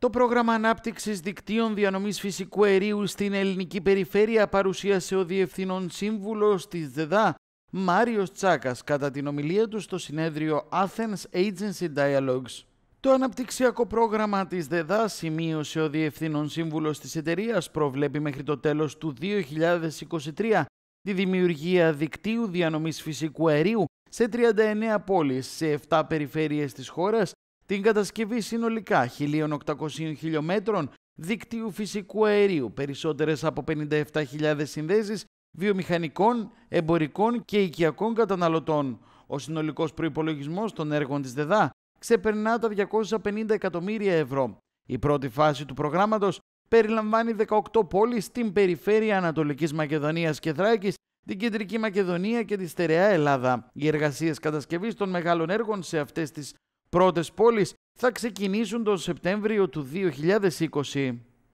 Το πρόγραμμα ανάπτυξης δικτύων διανομής φυσικού αερίου στην ελληνική περιφέρεια παρουσίασε ο Διευθυνών Σύμβουλος της ΔΕΔΑ, Μάριος Τσάκας, κατά την ομιλία του στο συνέδριο Athens Agency Dialogues. Το αναπτυξιακό πρόγραμμα της ΔΕΔΑ, σημείωσε ο Διευθύνων Σύμβουλος της εταιρείας προβλέπει μέχρι το τέλος του 2023 τη δημιουργία δικτύου Διανομής φυσικού αερίου σε 39 πόλεις, σε 7 περιφέρειες της χώρας την κατασκευή συνολικά 1.800 χιλιόμετρων δικτύου φυσικού αερίου, περισσότερες από 57.000 συνδέσεις βιομηχανικών, εμπορικών και οικιακών καταναλωτών. Ο συνολικός προϋπολογισμός των έργων της ΔΕΔΑ ξεπερνά τα 250 εκατομμύρια ευρώ. Η πρώτη φάση του προγράμματος περιλαμβάνει 18 πόλεις στην περιφέρεια Ανατολικής Μακεδονίας και Θράκης, την Κεντρική Μακεδονία και τη Στερεά Ελλάδα. Οι εργασίες κατασκευής των μεγάλων έργων σε αυτές τις πρώτες πόλεις θα ξεκινήσουν τον Σεπτέμβριο του 2020.